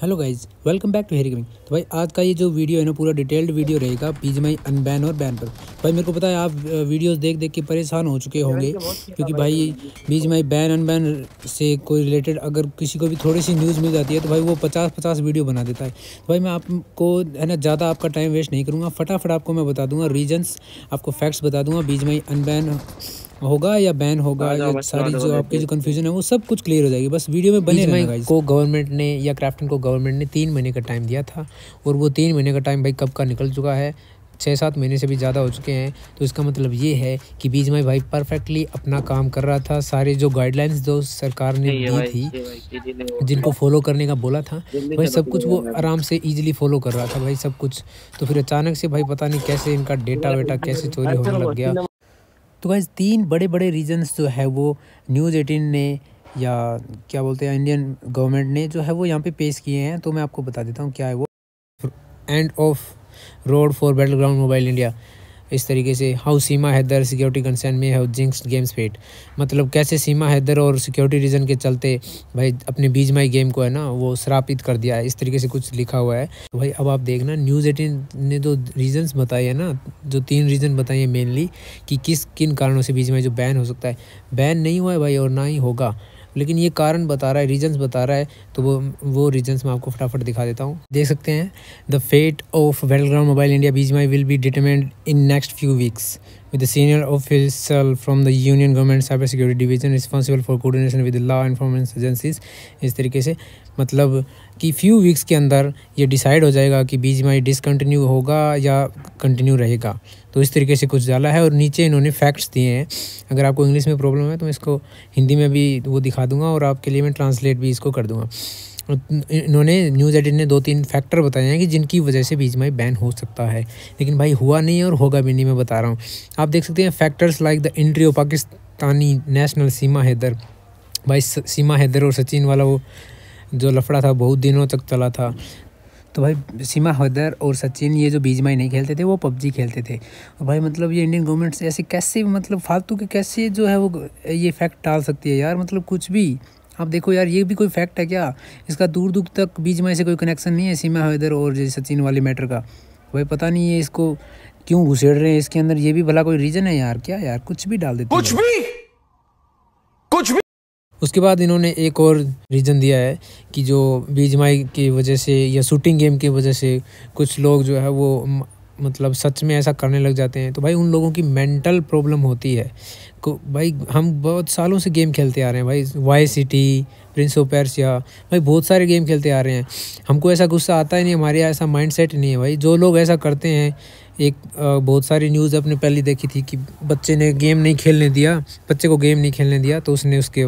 hello guys welcome back to Harry gaming तो भाई आज का ये जो वीडियो है ना पूरा डिटेल्ड वीडियो रहेगा माई अनबैन और बैन पर भाई मेरे को पता है आप वीडियोस देख देख के परेशान हो चुके होंगे क्योंकि भाई माई बैन अनबैन से कोई रिलेटेड अगर किसी को भी थोड़ी सी न्यूज़ मिल जाती है तो भाई वो पचास पचास वीडियो बना देता है तो भाई मैं आपको है ना ज़्यादा आपका टाइम वेस्ट नहीं करूँगा फटाफट आपको मैं बता दूँगा रीजन्स आपको फैक्ट्स बता दूँगा माई अनबैन होगा या बैन होगा या सारी जो आपकी जो कन्फ्यूजन है वो सब कुछ क्लियर हो जाएगी बस वीडियो में बने रहना को गवर्नमेंट ने या क्राफ्टन को गवर्नमेंट ने तीन महीने का टाइम दिया था और वो तीन महीने का टाइम भाई कब का निकल चुका है छः सात महीने से भी ज़्यादा हो चुके हैं तो इसका मतलब ये है कि बीज माई भाई परफेक्टली अपना काम कर रहा था सारे जो गाइडलाइंस जो सरकार ने दी थी जिनको फॉलो करने का बोला था भाई तो सब कुछ वो आराम से इजीली फॉलो कर रहा था भाई सब कुछ तो फिर अचानक से भाई पता नहीं कैसे इनका डेटा वेटा कैसे चोरी अच्छा होने लग गया तो गाइज तीन बड़े बड़े रीजन्स जो है वो न्यूज़ एटीन ने या क्या बोलते हैं इंडियन गवर्नमेंट ने जो है वो यहाँ पे पेश किए हैं तो मैं आपको बता देता हूँ क्या है वो end of road for Battleground mobile India इस तरीके से how Seema Haider security concern में हाउ जिंक्स गेम्स फेट मतलब कैसे सीमा हैदर और सिक्योरिटी रीज़न के चलते भाई अपने बीज माई गेम को है ना वो श्रापित कर दिया है इस तरीके से कुछ लिखा हुआ है तो भाई अब आप देखना न्यूज़ एटीन ने जो तो रीज़न्स बताए हैं ना जो तीन रीज़न बताए हैं मेनली कि किस किन कारणों से बीज माई जो बैन हो सकता है बैन नहीं हुआ है भाई और ना ही होगा लेकिन ये कारण बता रहा है रीजन्स बता रहा है तो वो वो रीजन्स मैं आपको फटाफट दिखा देता हूँ देख सकते हैं the fate of Battleground mobile India BGMI will be determined in next few weeks with the senior official from the Union Government Cyber Security Division responsible for coordination with the law enforcement agencies इस तरीके से मतलब कि few weeks के अंदर ये decide हो जाएगा कि बीच माई डिसकन्टिन्यू होगा या कंटिन्यू रहेगा तो इस तरीके से कुछ ज़्यादा है और नीचे इन्होंने फैक्ट्स दिए हैं अगर आपको इंग्लिश में प्रॉब्लम है तो मैं इसको हिंदी में भी वो दिखा दूंगा और आपके लिए मैं ट्रांसलेट भी इसको कर दूंगा इन्होंने न्यूज़ एडिट ने दो तीन फैक्टर बताए हैं कि जिनकी वजह से बीज माई बैन हो सकता है लेकिन भाई हुआ नहीं और होगा भी नहीं मैं बता रहा हूँ आप देख सकते हैं factors like the entry of Pakistani national Seema Haider भाई सीमा हैदर और सचिन वाला वो जो लफड़ा था बहुत दिनों तक चला था तो भाई सीमा हैदर और सचिन ये जो बीज माई नहीं खेलते थे वो पबजी खेलते थे और भाई मतलब ये इंडियन गवर्नमेंट से ऐसे कैसे मतलब फालतू के कैसे जो है वो ये फैक्ट डाल सकती है यार मतलब कुछ भी आप देखो यार ये भी कोई फैक्ट है क्या इसका दूर दूर तक बीच में ऐसे कोई कनेक्शन नहीं है सीमा हैदर और जैसे सचिन वाले मैटर का भाई पता नहीं है इसको क्यों घुसेड़ रहे हैं इसके अंदर ये भी भला कोई रीज़न है यार क्या यार कुछ भी डाल देते कुछ भी कुछ भी उसके बाद इन्होंने एक और रीज़न दिया है कि जो बीजमाई की वजह से या शूटिंग गेम की वजह से कुछ लोग जो है वो मतलब सच में ऐसा करने लग जाते हैं तो भाई उन लोगों की मेंटल प्रॉब्लम होती है को भाई हम बहुत सालों से गेम खेलते आ रहे हैं भाई Y city prince of Persia भाई बहुत सारे गेम खेलते आ रहे हैं हमको ऐसा गुस्सा आता ही नहीं हमारे यहाँ ऐसा माइंड सेट नहीं है भाई जो लोग ऐसा करते हैं एक बहुत सारी न्यूज़ आपने पहले देखी थी कि बच्चे ने गेम नहीं खेलने दिया बच्चे को गेम नहीं खेलने दिया तो उसने उसके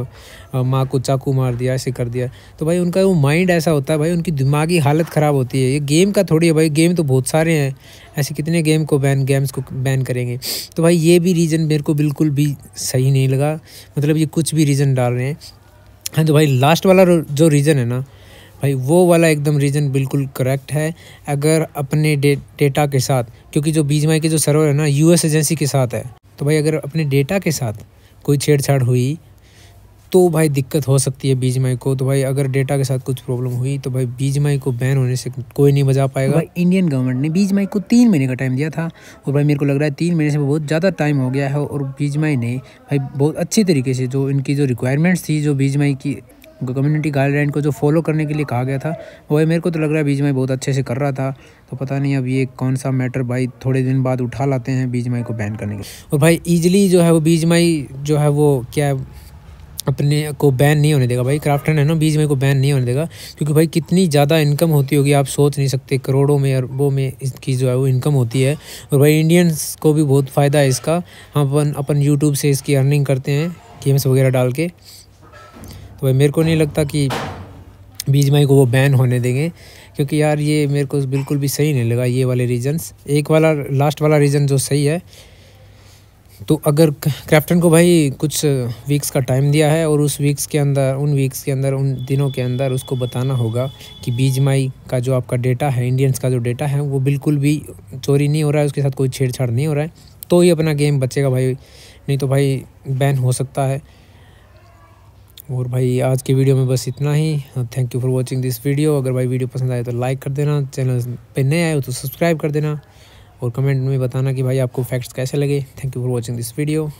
माँ को चाकू मार दिया ऐसे कर दिया तो भाई उनका वो माइंड ऐसा होता है भाई उनकी दिमागी हालत ख़राब होती है ये गेम का थोड़ी है भाई गेम तो बहुत सारे हैं ऐसे कितने गेम को बैन गेम्स को बैन करेंगे तो भाई ये भी रीज़न मेरे को बिल्कुल भी सही नहीं लगा मतलब ये कुछ भी रीज़न डाल रहे हैं हाँ, तो भाई लास्ट वाला जो रीज़न है ना भाई वो वाला एकदम रीज़न बिल्कुल करेक्ट है अगर अपने डे डेटा के साथ क्योंकि जो बीज के जो सर्वर है ना यूएस एजेंसी के साथ है तो भाई अगर अपने डेटा के साथ कोई छेड़छाड़ हुई तो भाई दिक्कत हो सकती है बीज माई को तो भाई अगर डेटा के साथ कुछ प्रॉब्लम हुई तो भाई बीज माई को बैन होने से कोई नहीं बजा पाएगा भाई इंडियन गवर्नमेंट ने बीज माई को तीन महीने का टाइम दिया था और भाई मेरे को लग रहा है तीन महीने से बहुत ज़्यादा टाइम हो गया है और बीज माई ने भाई बहुत अच्छी तरीके से जो इनकी जो रिक्वायरमेंट्स थी जो बीज माई की कम्युनिटी गाइडलाइन को जो फॉलो करने के लिए कहा गया था वही मेरे को तो लग रहा है बीज माई बहुत अच्छे से कर रहा था तो पता नहीं अब ये कौन सा मैटर भाई थोड़े दिन बाद उठा लाते हैं बीज माई को बैन करने के और भाई ईजिली जो है वो बीज माई जो है वो क्या अपने को बैन नहीं होने देगा भाई क्राफ्टन है ना बीज में को बैन नहीं होने देगा क्योंकि भाई कितनी ज़्यादा इनकम होती होगी आप सोच नहीं सकते करोड़ों में अरबों में इसकी जो है वो इनकम होती है और भाई इंडियंस को भी बहुत फ़ायदा है इसका हम अपन अपन यूट्यूब से इसकी अर्निंग करते हैं गेम्स वगैरह डाल के तो भाई मेरे को नहीं लगता कि बीज माई को वो बैन होने देंगे क्योंकि यार ये मेरे को बिल्कुल भी सही नहीं लगा ये वाले रीजन्स एक वाला लास्ट वाला रीजन जो सही है तो अगर कैप्टन को भाई कुछ वीक्स का टाइम दिया है और उस वीक्स के अंदर उन वीक्स के अंदर उन दिनों के अंदर उसको बताना होगा कि बीज माई का जो आपका डेटा है इंडियंस का जो डेटा है वो बिल्कुल भी चोरी नहीं हो रहा है उसके साथ कोई छेड़छाड़ नहीं हो रहा है तो ही अपना गेम बचेगा भाई नहीं तो भाई बैन हो सकता है और भाई आज के वीडियो में बस इतना ही thank you for watching this video अगर भाई वीडियो पसंद आए तो लाइक कर देना चैनल पर नए आए तो सब्सक्राइब कर देना और कमेंट में बताना कि भाई आपको फैक्ट्स कैसे लगे thank you for watching this video